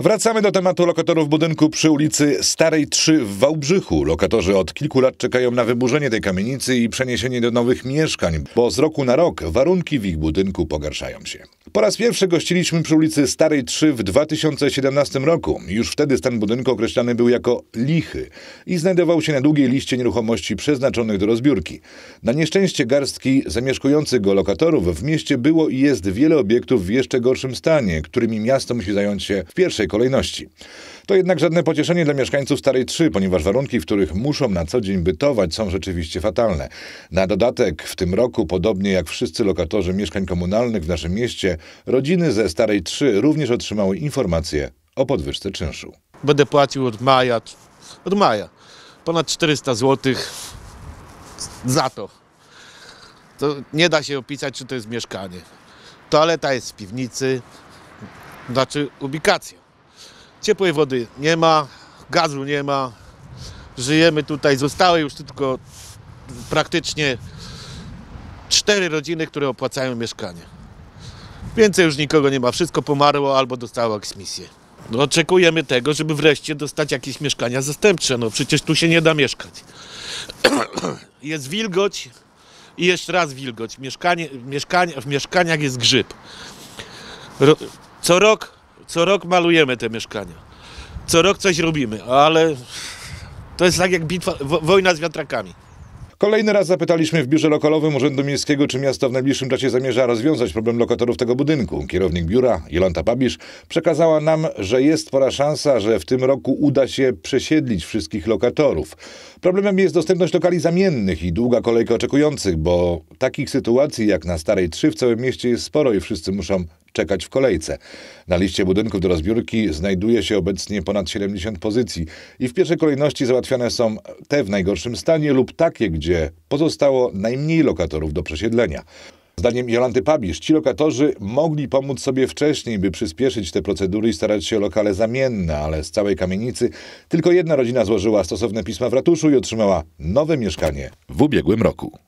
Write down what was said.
Wracamy do tematu lokatorów budynku przy ulicy Starej 3 w Wałbrzychu. Lokatorzy od kilku lat czekają na wyburzenie tej kamienicy i przeniesienie do nowych mieszkań, bo z roku na rok warunki w ich budynku pogarszają się. Po raz pierwszy gościliśmy przy ulicy Starej 3 w 2017 roku. Już wtedy stan budynku określany był jako lichy i znajdował się na długiej liście nieruchomości przeznaczonych do rozbiórki. Na nieszczęście garstki zamieszkujących go lokatorów w mieście było i jest wiele obiektów w jeszcze gorszym stanie, którymi miasto musi zająć się w pierwszej kolejności. To jednak żadne pocieszenie dla mieszkańców Starej 3, ponieważ warunki, w których muszą na co dzień bytować, są rzeczywiście fatalne. Na dodatek w tym roku, podobnie jak wszyscy lokatorzy mieszkań komunalnych w naszym mieście, rodziny ze Starej 3 również otrzymały informacje o podwyżce czynszu. Będę płacił od maja, od maja ponad 400 zł za to. To nie da się opisać, czy to jest mieszkanie. Toaleta jest z piwnicy, znaczy ubikacja. Ciepłej wody nie ma, gazu nie ma. Żyjemy tutaj, zostały już tylko praktycznie cztery rodziny, które opłacają mieszkanie. Więcej już nikogo nie ma, wszystko pomarło albo dostało eksmisję. No, oczekujemy tego, żeby wreszcie dostać jakieś mieszkania zastępcze. No przecież tu się nie da mieszkać. jest wilgoć i jeszcze raz wilgoć. Mieszkanie, mieszkanie, w mieszkaniach jest grzyb. Ro, co rok co rok malujemy te mieszkania. Co rok coś robimy, ale to jest tak jak bitwa, wojna z wiatrakami. Kolejny raz zapytaliśmy w biurze lokalowym Urzędu Miejskiego, czy miasto w najbliższym czasie zamierza rozwiązać problem lokatorów tego budynku. Kierownik biura, Jolanta Babisz, przekazała nam, że jest spora szansa, że w tym roku uda się przesiedlić wszystkich lokatorów. Problemem jest dostępność lokali zamiennych i długa kolejka oczekujących, bo takich sytuacji jak na Starej 3 w całym mieście jest sporo i wszyscy muszą czekać w kolejce. Na liście budynków do rozbiórki znajduje się obecnie ponad 70 pozycji i w pierwszej kolejności załatwiane są te w najgorszym stanie lub takie, gdzie pozostało najmniej lokatorów do przesiedlenia. Zdaniem Jolanty Pabisz, ci lokatorzy mogli pomóc sobie wcześniej, by przyspieszyć te procedury i starać się o lokale zamienne, ale z całej kamienicy tylko jedna rodzina złożyła stosowne pisma w ratuszu i otrzymała nowe mieszkanie w ubiegłym roku.